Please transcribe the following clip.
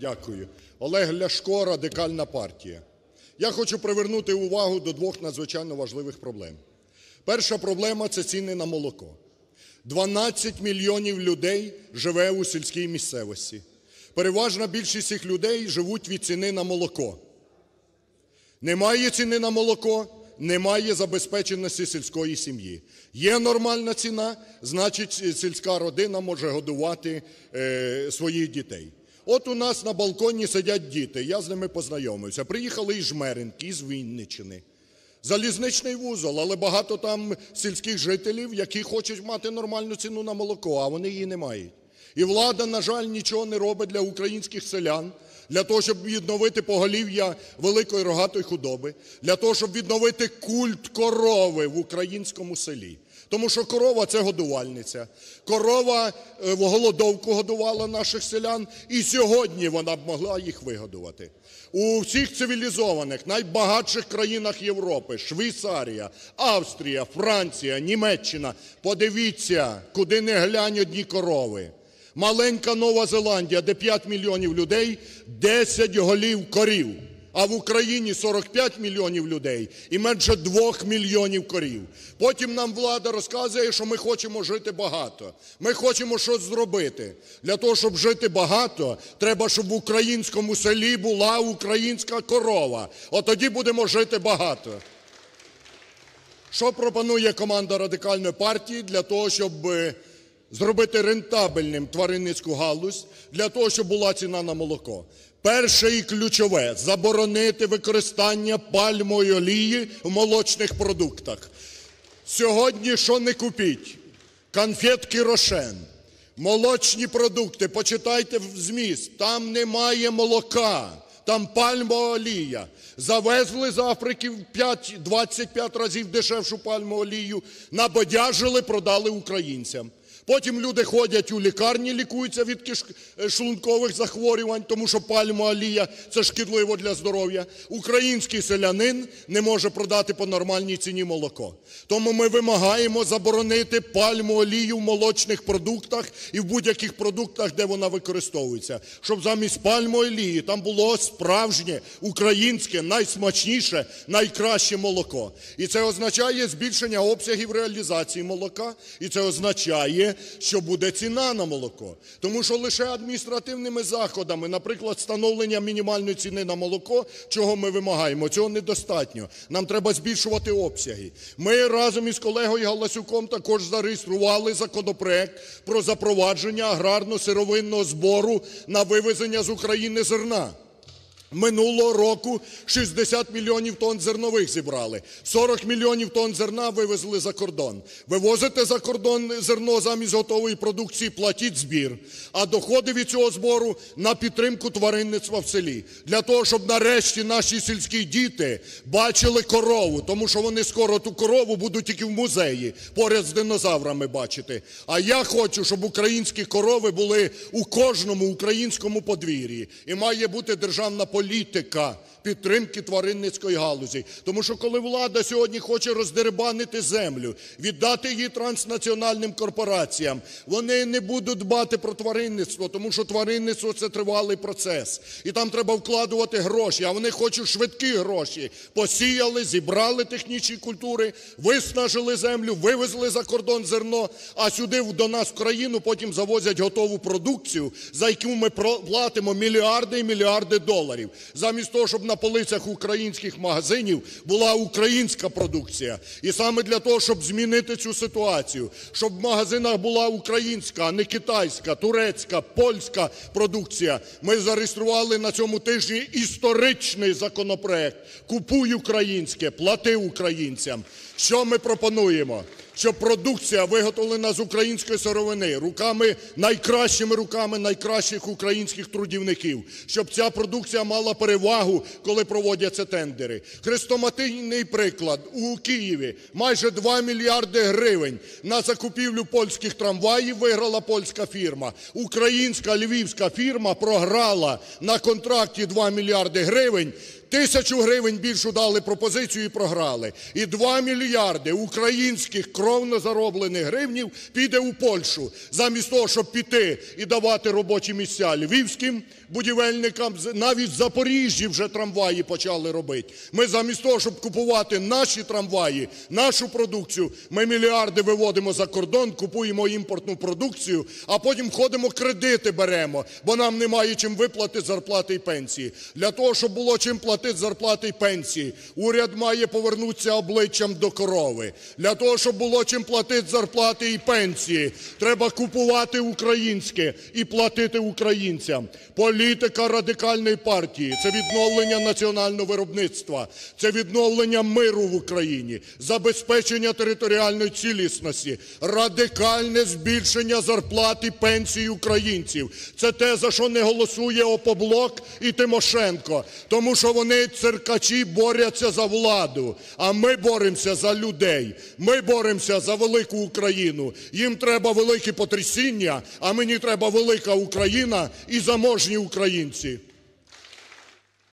Дякую. Олег Ляшко, Радикальна партія. Я хочу привернути увагу до двох надзвичайно важливих проблем. Перша проблема це ціни на молоко. 12 мільйонів людей живе у сільській місцевості. Переважна більшість цих людей живуть від ціни на молоко. Немає ціни на молоко, немає забезпеченості сільської сім'ї. Є нормальна ціна, значить, сільська родина може годувати е, своїх дітей. От у нас на балконі сидять діти, я з ними познайомився. Приїхали із Жмеринки, із Вінничини. Залізничний вузол, але багато там сільських жителів, які хочуть мати нормальну ціну на молоко, а вони її не мають. І влада, на жаль, нічого не робить для українських селян, для того, щоб відновити поголів'я великої рогатої худоби, для того, щоб відновити культ корови в українському селі. Тому що корова це годувальниця. Корова е, в голодовку годувала наших селян, і сьогодні вона б могла їх вигодувати. У всіх цивілізованих, найбагатших країнах Європи Швейцарія, Австрія, Франція, Німеччина. Подивіться, куди не глянь одні корови. Маленька Нова Зеландія, де 5 мільйонів людей, 10 голів корів а в Україні 45 мільйонів людей і менше 2 мільйонів корів. Потім нам влада розказує, що ми хочемо жити багато. Ми хочемо щось зробити. Для того, щоб жити багато, треба, щоб в українському селі була українська корова. От тоді будемо жити багато. Що пропонує команда радикальної партії для того, щоб е, зробити рентабельним тваринницьку галузь для того, щоб була ціна на молоко. Перше і ключове заборонити використання пальмової олії в молочних продуктах. Сьогодні що не купіть? Конфетки рошен, молочні продукти. Почитайте в зміст, там немає молока. Там пальмова олія. Завезли з Африки 5, 25 разів дешевшу пальмову олію, набодяжили, продали українцям. Потім люди ходять у лікарні, лікуються від е, шлункових захворювань, тому що пальмова олія – це шкідливо для здоров'я. Український селянин не може продати по нормальній ціні молоко. Тому ми вимагаємо заборонити пальму олію в молочних продуктах і в будь-яких продуктах, де вона використовується, щоб замість пальмо олії там було справжнє українське, найсмачніше, найкраще молоко. І це означає збільшення обсягів реалізації молока, і це означає що буде ціна на молоко. Тому що лише адміністративними заходами, наприклад, встановлення мінімальної ціни на молоко, чого ми вимагаємо, цього недостатньо. Нам треба збільшувати обсяги. Ми разом із колегою Галасюком також зареєстрували законопроект про запровадження аграрно-сировинного збору на вивезення з України зерна. Минулого року 60 мільйонів тонн зернових зібрали, 40 мільйонів тонн зерна вивезли за кордон. Вивозите за кордон зерно замість готової продукції, платіть збір. А доходи від цього збору на підтримку тваринництва в селі для того, щоб нарешті наші сільські діти бачили корову, тому що вони скоро ту корову будуть тільки в музеї поряд з динозаврами бачити. А я хочу, щоб українські корови були у кожному українському подвір'ї і має бути державна політика політика підтримки тваринницької галузі. Тому що, коли влада сьогодні хоче роздерибанити землю, віддати її транснаціональним корпораціям, вони не будуть дбати про тваринництво, тому що тваринництво це тривалий процес. І там треба вкладувати гроші. А вони хочуть швидкі гроші. Посіяли, зібрали технічні культури, виснажили землю, вивезли за кордон зерно, а сюди до нас в країну потім завозять готову продукцію, за яку ми платимо мільярди і мільярди доларів товарів, замість того, щоб на полицях українських магазинів була українська продукція. І саме для того, щоб змінити цю ситуацію, щоб в магазинах була українська, а не китайська, турецька, польська продукція, ми зареєстрували на цьому тижні історичний законопроект: купуй українське, плати українцям. Що ми пропонуємо? щоб продукція, виготовлена з української сировини, руками найкращими руками найкращих українських трудівників, щоб ця продукція мала перевагу, коли проводяться тендери. Хрестоматийний приклад у Києві майже 2 мільярди гривень на закупівлю польських трамваїв виграла польська фірма. Українська львівська фірма програла на контракті 2 мільярди гривень. Тисячу гривень більшу дали пропозицію і програли. І 2 мільярди українських кровно зароблених гривнів піде у Польщу, замість того, щоб піти і давати робочі місця львівським будівельникам. Навіть в Запоріжжі вже трамваї почали робити. Ми замість того, щоб купувати наші трамваї, нашу продукцію, ми мільярди виводимо за кордон, купуємо імпортну продукцію, а потім ходимо кредити беремо, бо нам немає чим виплати зарплати і пенсії. Для того, щоб було чим платити платити зарплати і пенсії. Уряд має повернутися обличчям до корови. Для того, щоб було чим платити зарплати і пенсії, треба купувати українське і платити українцям. Політика радикальної партії це відновлення національного виробництва, це відновлення миру в Україні, забезпечення територіальної цілісності, радикальне збільшення зарплати і пенсій українців. Це те, за що не голосує Опоблок і Тимошенко, тому що вони вони, циркачі, боряться за владу, а ми боремося за людей. Ми боремося за велику Україну. Їм треба велике потрясіння, а мені треба велика Україна і заможні українці.